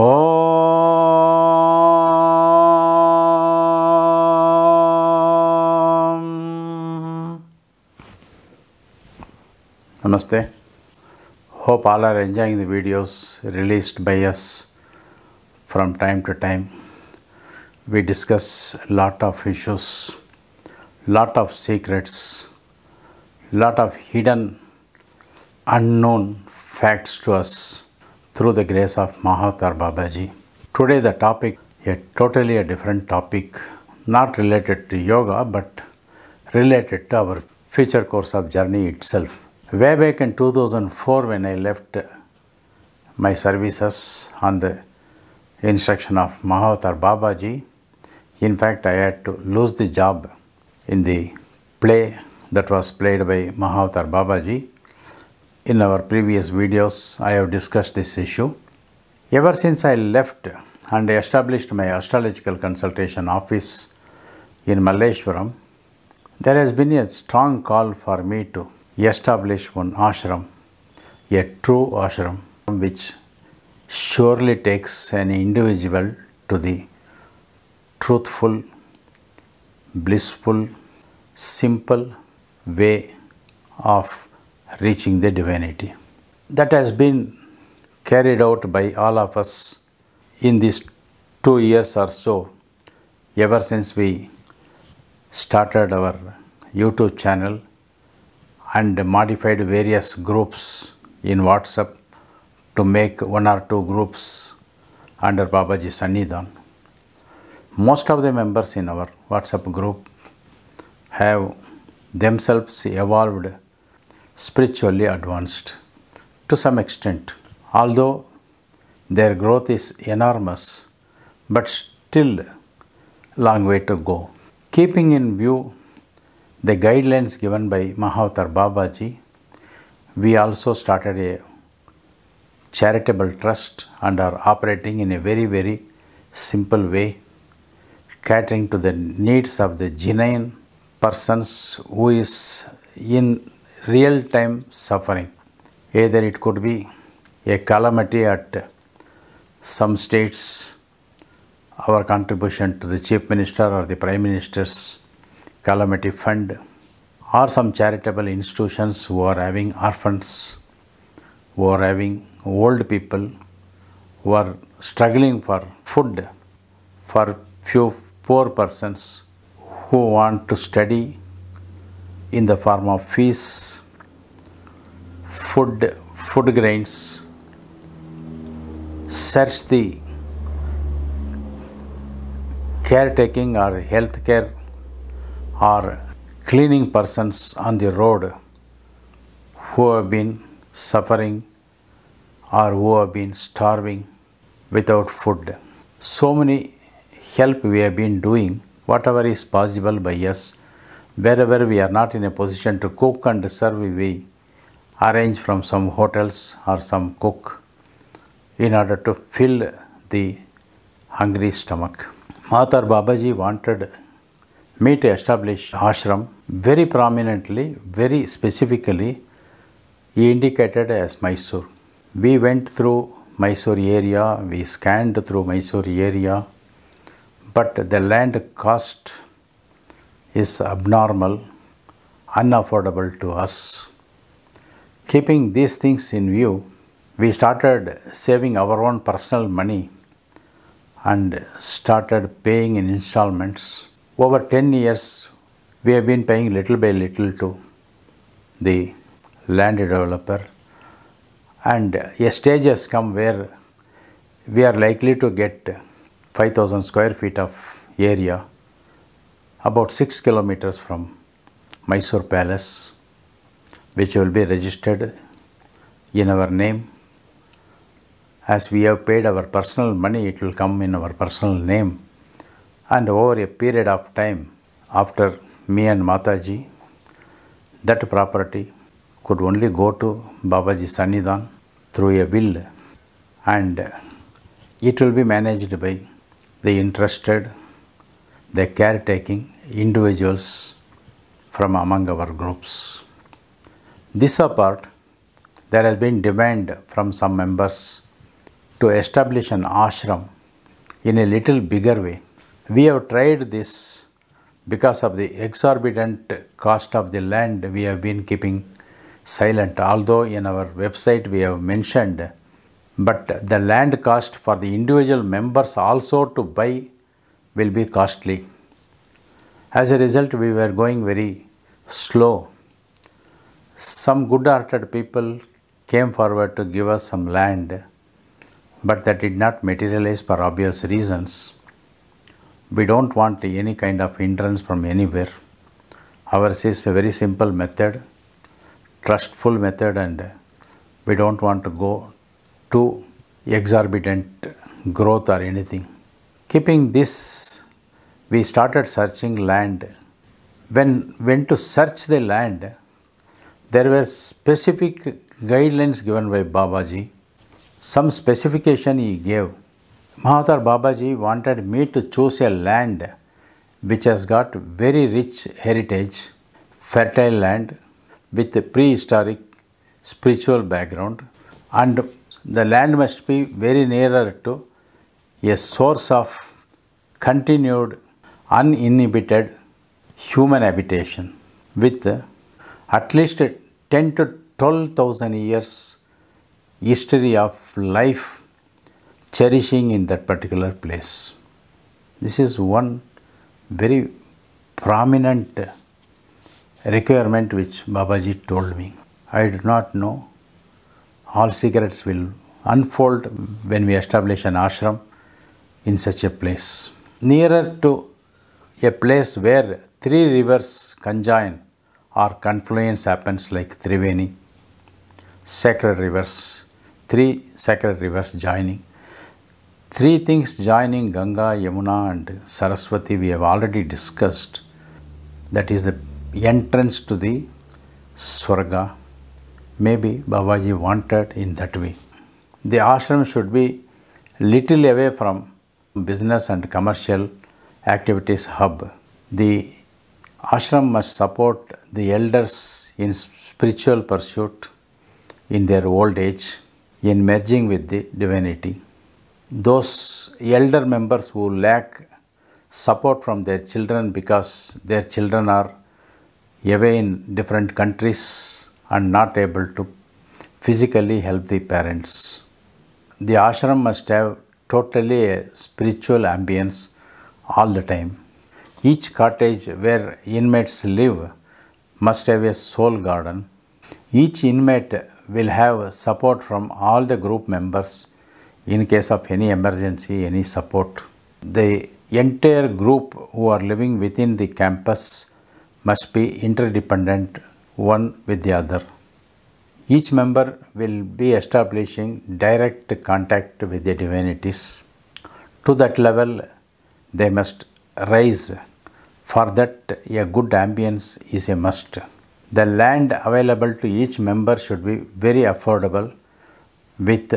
Om. Namaste. Hope all are enjoying the videos released by us from time to time. We discuss lot of issues, lot of secrets, lot of hidden unknown facts to us through the grace of Mahatar Babaji. Today the topic, a totally a different topic, not related to yoga but related to our future course of journey itself. Way back in 2004 when I left my services on the instruction of Mahavatar Babaji, in fact I had to lose the job in the play that was played by Mahavatar Babaji in our previous videos, I have discussed this issue. Ever since I left and established my astrological consultation office in Malleshwaram, there has been a strong call for me to establish one ashram, a true ashram, which surely takes an individual to the truthful, blissful, simple way of reaching the divinity. That has been carried out by all of us in these two years or so, ever since we started our YouTube channel and modified various groups in WhatsApp to make one or two groups under Babaji Sannidhan. Most of the members in our WhatsApp group have themselves evolved spiritually advanced to some extent, although their growth is enormous, but still long way to go. Keeping in view the guidelines given by Mahavatar Babaji, we also started a charitable trust and are operating in a very, very simple way, catering to the needs of the genuine persons who is in real time suffering. Either it could be a calamity at some states, our contribution to the Chief Minister or the Prime Minister's calamity fund, or some charitable institutions who are having orphans, who are having old people who are struggling for food, for few poor persons who want to study in the form of fish, food, food grains. Search the caretaking or healthcare or cleaning persons on the road who have been suffering or who have been starving without food. So many help we have been doing, whatever is possible by us wherever we are not in a position to cook and serve, we arrange from some hotels or some cook in order to fill the hungry stomach. Mahatar Babaji wanted me to establish ashram very prominently, very specifically, he indicated as Mysore. We went through Mysore area, we scanned through Mysore area, but the land cost is abnormal, unaffordable to us. Keeping these things in view, we started saving our own personal money and started paying in installments. Over 10 years, we have been paying little by little to the land developer and a stage has come where we are likely to get 5000 square feet of area about 6 kilometers from Mysore Palace which will be registered in our name. As we have paid our personal money, it will come in our personal name. And over a period of time, after me and Mataji, that property could only go to Babaji Sannidhan through a will and it will be managed by the interested the caretaking individuals from among our groups. This apart, there has been demand from some members to establish an ashram in a little bigger way. We have tried this because of the exorbitant cost of the land we have been keeping silent although in our website we have mentioned but the land cost for the individual members also to buy will be costly. As a result, we were going very slow. Some good hearted people came forward to give us some land, but that did not materialize for obvious reasons. We don't want any kind of hindrance from anywhere. Ours is a very simple method, trustful method, and we don't want to go to exorbitant growth or anything. Keeping this, we started searching land. When went to search the land, there were specific guidelines given by Babaji. Some specification he gave. Mahatar Babaji wanted me to choose a land which has got very rich heritage, fertile land with a prehistoric spiritual background and the land must be very nearer to a source of continued uninhibited human habitation with at least 10 to 12,000 years history of life cherishing in that particular place. This is one very prominent requirement which Babaji told me. I do not know. All secrets will unfold when we establish an ashram in such a place. Nearer to a place where three rivers conjoin or confluence happens like Triveni, sacred rivers, three sacred rivers joining. Three things joining Ganga, Yamuna and Saraswati we have already discussed. That is the entrance to the Swarga. Maybe Babaji wanted in that way. The ashram should be little away from business and commercial activities hub. The ashram must support the elders in spiritual pursuit in their old age in merging with the divinity. Those elder members who lack support from their children because their children are away in different countries and not able to physically help the parents. The ashram must have totally a spiritual ambience all the time. Each cottage where inmates live must have a soul garden. Each inmate will have support from all the group members in case of any emergency, any support. The entire group who are living within the campus must be interdependent one with the other. Each member will be establishing direct contact with the divinities. To that level, they must rise. For that, a good ambience is a must. The land available to each member should be very affordable with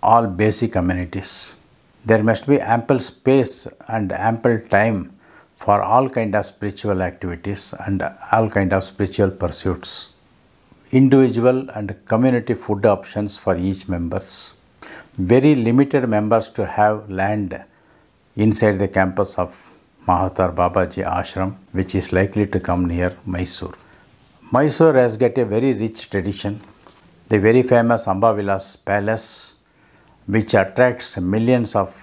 all basic amenities. There must be ample space and ample time for all kind of spiritual activities and all kind of spiritual pursuits individual and community food options for each members. Very limited members to have land inside the campus of Mahatar Babaji Ashram which is likely to come near Mysore. Mysore has got a very rich tradition. The very famous Ambavilas Palace which attracts millions of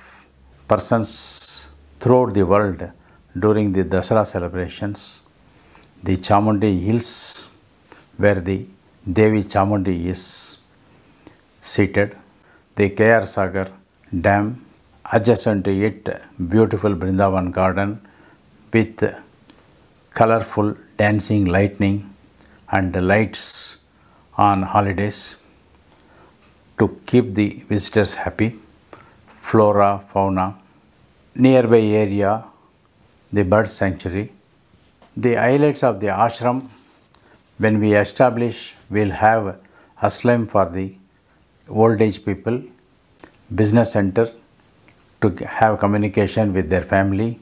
persons throughout the world during the Dasara celebrations. The Chamundi Hills where the Devi Chamundi is seated. The Kayar Sagar Dam adjacent to it beautiful Brindavan garden with colorful dancing lightning and lights on holidays to keep the visitors happy flora fauna nearby area the bird sanctuary the islets of the ashram when we establish, we'll have asylum for the old age people, business center to have communication with their family,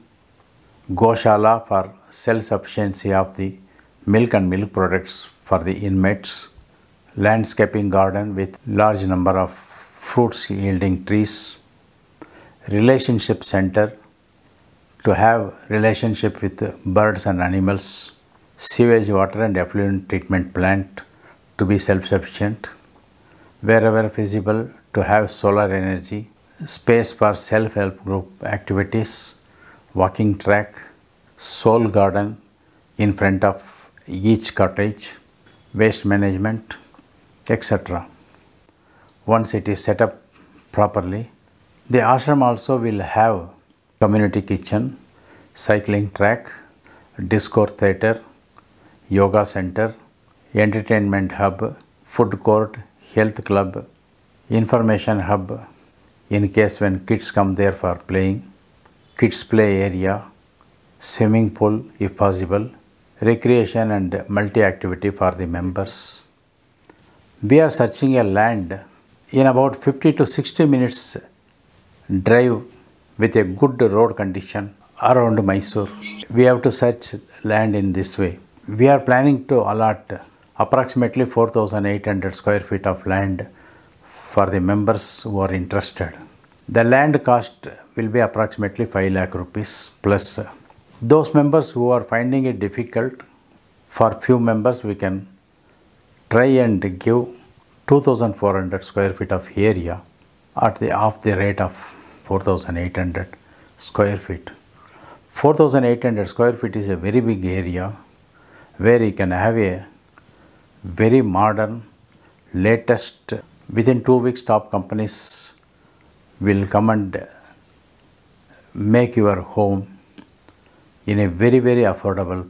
Goshala for self-sufficiency of the milk and milk products for the inmates, landscaping garden with large number of fruits yielding trees, relationship center to have relationship with birds and animals, sewage water and effluent treatment plant to be self-sufficient, wherever feasible to have solar energy, space for self-help group activities, walking track, soul garden in front of each cottage, waste management, etc. Once it is set up properly, the ashram also will have community kitchen, cycling track, discourse theatre, yoga center, entertainment hub, food court, health club, information hub in case when kids come there for playing, kids play area, swimming pool if possible, recreation and multi-activity for the members. We are searching a land in about 50 to 60 minutes drive with a good road condition around Mysore. We have to search land in this way we are planning to allot approximately 4800 square feet of land for the members who are interested. The land cost will be approximately 5 lakh rupees plus. Those members who are finding it difficult, for few members we can try and give 2400 square feet of area at the half the rate of 4800 square feet. 4800 square feet is a very big area where you can have a very modern, latest, within two weeks top companies will come and make your home in a very, very affordable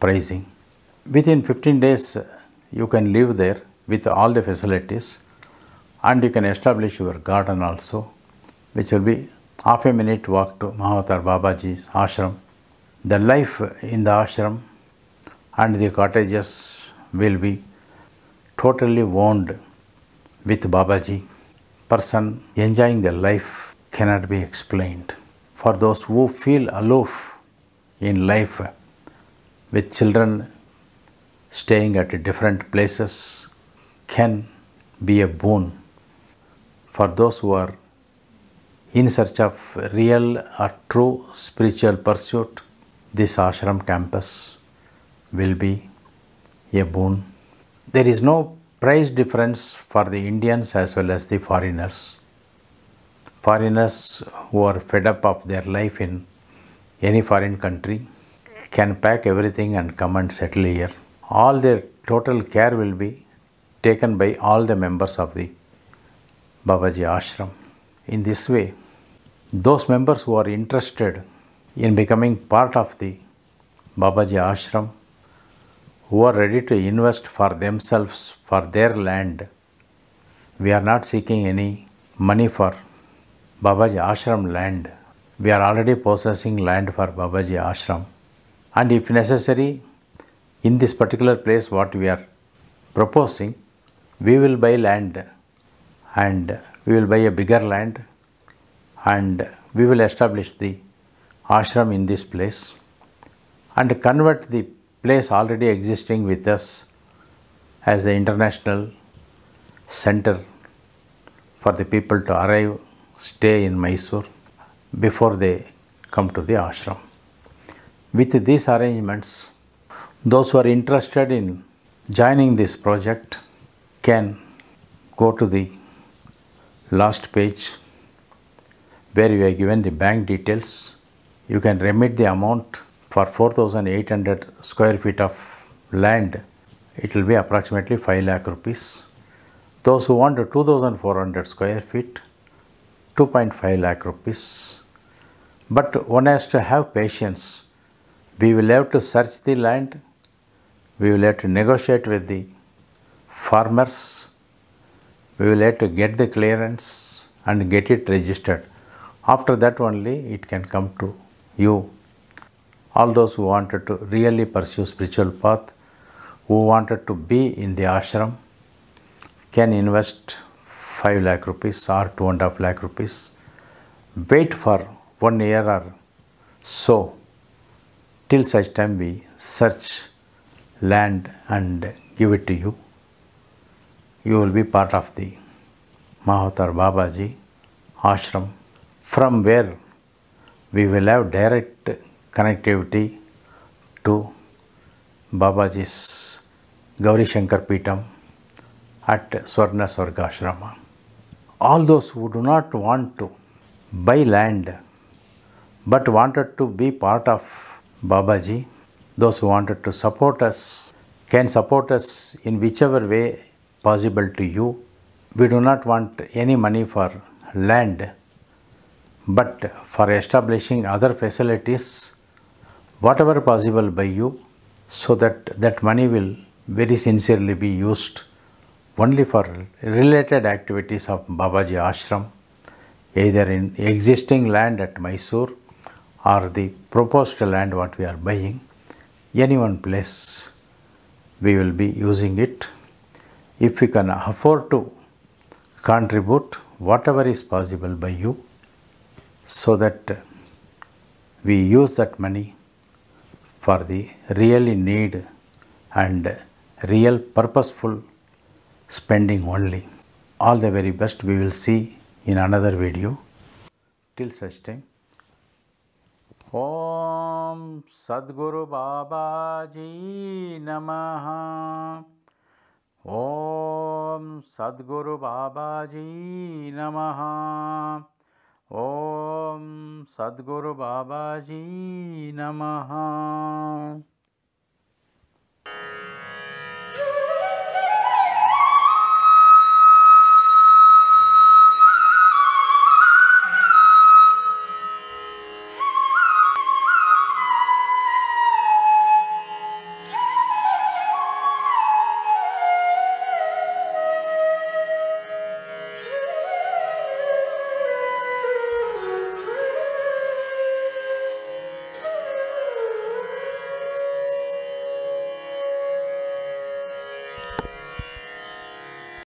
pricing. Within 15 days, you can live there with all the facilities and you can establish your garden also, which will be half a minute walk to Mahavatar Babaji's ashram. The life in the ashram and the cottages will be totally wound with Babaji. Person enjoying their life cannot be explained. For those who feel aloof in life, with children staying at different places, can be a boon. For those who are in search of real or true spiritual pursuit, this ashram campus will be a boon. There is no price difference for the Indians as well as the foreigners. Foreigners who are fed up of their life in any foreign country can pack everything and come and settle here. All their total care will be taken by all the members of the Babaji ashram. In this way, those members who are interested in becoming part of the Babaji ashram who are ready to invest for themselves, for their land. We are not seeking any money for Babaji Ashram land. We are already possessing land for Babaji Ashram. And if necessary, in this particular place, what we are proposing, we will buy land and we will buy a bigger land and we will establish the ashram in this place and convert the place already existing with us as the international center for the people to arrive, stay in Mysore before they come to the ashram. With these arrangements, those who are interested in joining this project can go to the last page where you are given the bank details. You can remit the amount for 4800 square feet of land it will be approximately 5 lakh rupees those who want 2400 square feet 2.5 lakh rupees but one has to have patience we will have to search the land we will have to negotiate with the farmers we will have to get the clearance and get it registered after that only it can come to you all those who wanted to really pursue spiritual path, who wanted to be in the ashram, can invest 5 lakh rupees or 2.5 lakh rupees, wait for one year or so, till such time we search land and give it to you. You will be part of the Mahatar Babaji ashram from where we will have direct connectivity to Babaji's Gauri Shankar Pitam at Swarna Sargashrama. All those who do not want to buy land but wanted to be part of Babaji, those who wanted to support us can support us in whichever way possible to you. We do not want any money for land but for establishing other facilities whatever possible by you so that that money will very sincerely be used only for related activities of Babaji Ashram either in existing land at Mysore or the proposed land what we are buying any one place we will be using it if we can afford to contribute whatever is possible by you so that we use that money for the really need and real purposeful spending only. All the very best we will see in another video. Till such time. ओम सदगुरु बाबा जी नमः ओम सदगुरु बाबा जी ॐ सद्गुरुबाबाजी नमः